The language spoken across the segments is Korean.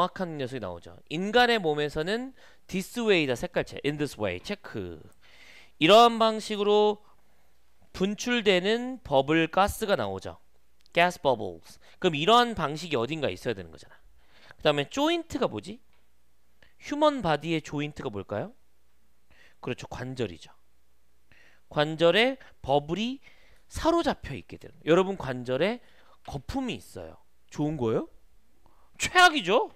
정확한 녀석이 나오죠. 인간의 몸에서는 this way다 색깔체, in this way, 체크. 이런 방식으로 분출되는 버블 가스가 나오죠. gas bubbles. 그럼 이런 방식이 어딘가 있어야 되는 거잖아. 그 다음에 조인트가 뭐지? 휴먼 바디의 조인트가 뭘까요? 그렇죠. 관절이죠. 관절에 버블이 사로잡혀 있게 되는 여러분 관절에 거품이 있어요. 좋은 거예요? 최악이죠?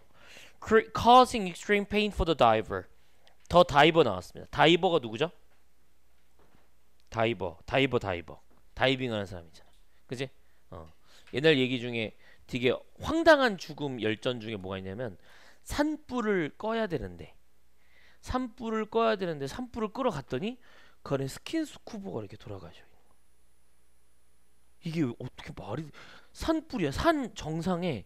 causing extreme pain for the diver. 더 다이버 나왔습니다. 다이버가 누구죠? 다이버, 다이버, 다이버. 다이빙하는 사람이잖아. 그지? 어. 옛날 얘기 중에 되게 황당한 죽음 열전 중에 뭐가 있냐면 산불을 꺼야 되는데 산불을 꺼야 되는데 산불을 끌어 갔더니 그 안에 스킨스쿠버가 이렇게 돌아가죠. 이게 어떻게 말이 산불이야. 산 정상에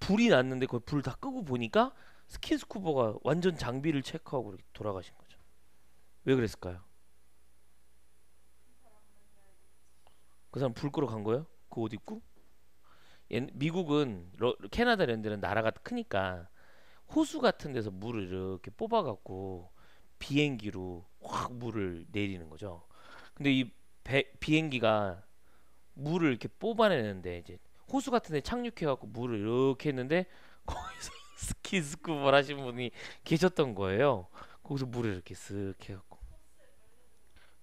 불이 났는데 그걸 불 다 끄고 보니까 스킨스쿠버가 완전 장비를 체크하고 이렇게 돌아가신 거죠. 왜 그랬을까요? 그 사람 불 끄러 간 거예요? 그 옷 입고? 미국은 러, 캐나다 이런 데는 나라가 크니까 호수 같은 데서 물을 이렇게 뽑아갖고 비행기로 확 물을 내리는 거죠. 근데 이 배, 비행기가 물을 이렇게 뽑아내는데 이제 호수 같은 데 착륙해갖고 물을 이렇게 했는데 거기서 스키 스쿠버를 하신 분이 계셨던 거예요. 거기서 물을 이렇게 쓱 해갖고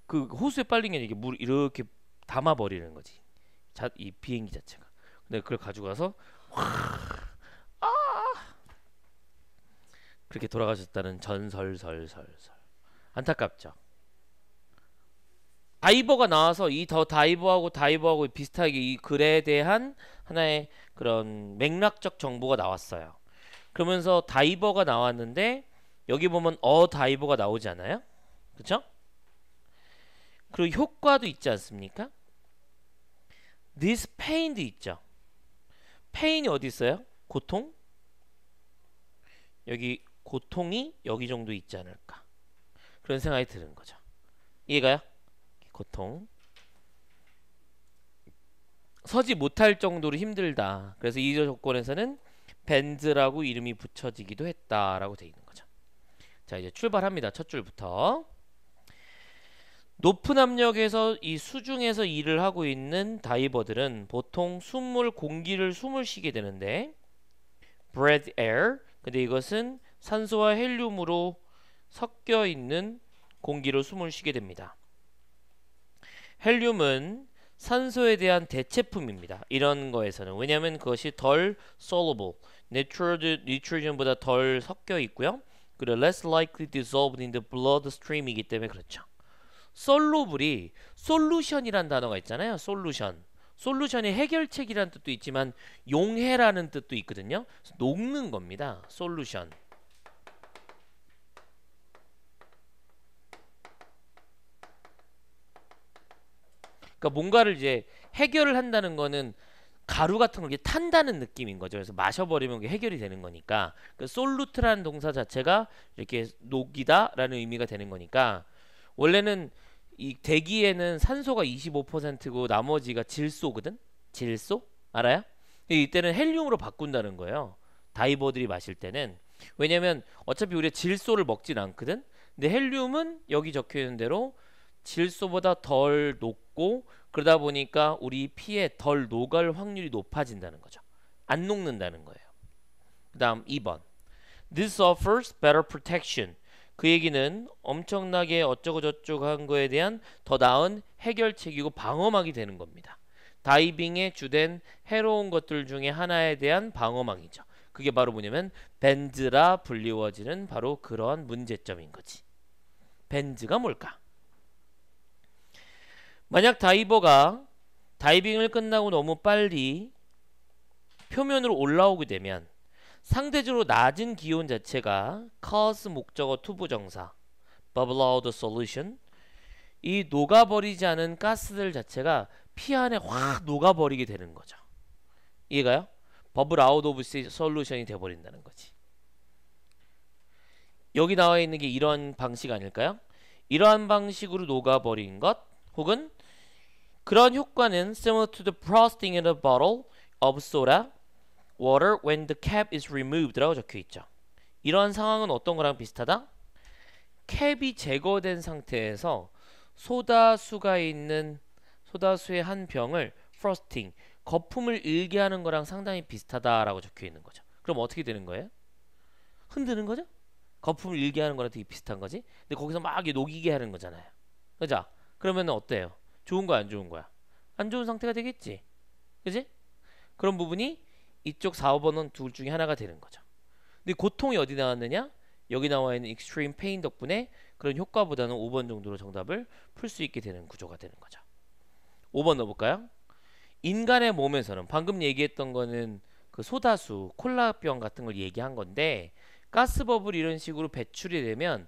그 호수에 빨린 게 이게 물 이렇게 담아버리는 거지. 자, 이 비행기 자체가. 근데 그걸 가지고 가서 와, 아 그렇게 돌아가셨다는 전설설설설 안타깝죠. 다이버가 나와서 이 더 다이버하고 다이버하고 비슷하게 이 글에 대한 하나의 그런 맥락적 정보가 나왔어요. 그러면서 다이버가 나왔는데 여기 보면 어 다이버가 나오지 않아요? 그쵸? 그리고 효과도 있지 않습니까? this pain도 있죠. pain이 어디 있어요? 고통? 여기 고통이 여기 정도 있지 않을까? 그런 생각이 드는 거죠. 이해가요? 고통 서지 못할 정도로 힘들다. 그래서 이 조건에서는 밴드라고 이름이 붙여지기도 했다라고 되어 있는 거죠. 자 이제 출발합니다. 첫 줄부터 높은 압력에서 이 수중에서 일을 하고 있는 다이버들은 보통 숨물 공기를 숨을 쉬게 되는데 breath air 근데 이것은 산소와 헬륨으로 섞여 있는 공기로 숨을 쉬게 됩니다. 헬륨은 산소에 대한 대체품입니다. 이런 거에서는 왜냐하면 그것이 덜 soluble, nitrogen보다 덜 섞여 있고요. 그리고 less likely dissolved in the bloodstream이기 때문에 그렇죠. 솔루블이 솔루션이란 단어가 있잖아요. 솔루션. 솔루션이 해결책이란 뜻도 있지만 용해라는 뜻도 있거든요. 녹는 겁니다. 솔루션. 그러니까 뭔가를 이제 해결을 한다는 거는 가루 같은 걸 이렇게 탄다는 느낌인 거죠. 그래서 마셔버리면 그게 해결이 되는 거니까. 그 솔루트라는 동사 자체가 이렇게 녹이다라는 의미가 되는 거니까 원래는 이 대기에는 산소가 25%고 나머지가 질소거든. 질소 알아요? 이때는 헬륨으로 바꾼다는 거예요. 다이버들이 마실 때는 왜냐면 어차피 우리가 질소를 먹진 않거든. 근데 헬륨은 여기 적혀 있는 대로 질소보다 덜 녹고 그러다 보니까 우리 피에 덜 녹을 확률이 높아진다는 거죠. 안 녹는다는 거예요. 그 다음 2번 This offers better protection. 그 얘기는 엄청나게 어쩌고저쩌고 한 거에 대한 더 나은 해결책이고 방어막이 되는 겁니다. 다이빙의 주된 해로운 것들 중에 하나에 대한 방어막이죠. 그게 바로 뭐냐면 밴드라 불리워지는 바로 그러한 문제점인 거지. 밴드가 뭘까? 만약 다이버가 다이빙을 끝나고 너무 빨리 표면으로 올라오게 되면 상대적으로 낮은 기온 자체가 cause 목적어 투부 정사 bubble out solution 이 녹아버리지 않은 가스들 자체가 피 안에 확 녹아버리게 되는 거죠. 이해가요? 버블 아웃 오브 솔루션이 돼버린다는 거지. 여기 나와 있는 게 이런 방식 아닐까요? 이러한 방식으로 녹아버린 것 혹은 그런 효과는 similar to the frosting in a bottle of soda water when the cap is removed라고 적혀 있죠. 이러한 상황은 어떤 거랑 비슷하다? 캡이 제거된 상태에서 소다수가 있는 소다수의 한 병을 frosting 거품을 일게 하는 거랑 상당히 비슷하다라고 적혀 있는 거죠. 그럼 어떻게 되는 거예요? 흔드는 거죠? 거품을 일게 하는 거랑 되게 비슷한 거지? 근데 거기서 막 녹이게 하는 거잖아요. 그죠? 그러면 어때요? 좋은 거야 안 좋은 거야 안 좋은 상태가 되겠지 그지 그런 부분이 이쪽 4, 5번은 둘 중에 하나가 되는 거죠 근데 고통이 어디 나왔느냐 여기 나와 있는 extreme pain 덕분에 그런 효과보다는 5번 정도로 정답을 풀 수 있게 되는 구조가 되는 거죠 5번 넣어볼까요 인간의 몸에서는 방금 얘기했던 거는 그 소다수 콜라병 같은 걸 얘기한 건데 가스버블 이런 식으로 배출이 되면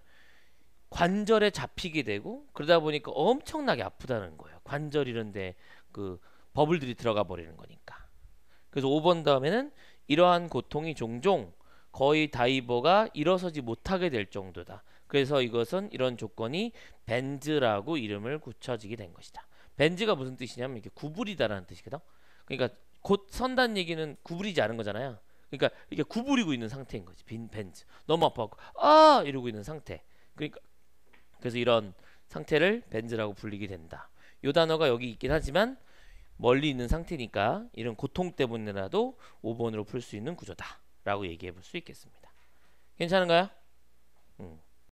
관절에 잡히게 되고 그러다 보니까 엄청나게 아프다는 거예요. 관절 이런데 그 버블들이 들어가 버리는 거니까. 그래서 5번 다음에는 이러한 고통이 종종 거의 다이버가 일어서지 못하게 될 정도다. 그래서 이것은 이런 조건이 벤즈라고 이름을 굳혀지게 된 것이다. 벤즈가 무슨 뜻이냐면 이게 구부리다라는 뜻이거든. 그러니까 곧 선단 얘기는 구부리지 않은 거잖아요. 그러니까 이게 구부리고 있는 상태인 거지. 빈 벤즈. 너무 아파갖고 아 이러고 있는 상태. 그러니까 그래서 이런 상태를 벤즈라고 불리게 된다. 요 단어가 여기 있긴 하지만 멀리 있는 상태니까 이런 고통 때문에라도 5번으로 풀 수 있는 구조다 라고 얘기해 볼 수 있겠습니다. 괜찮은가요? 음.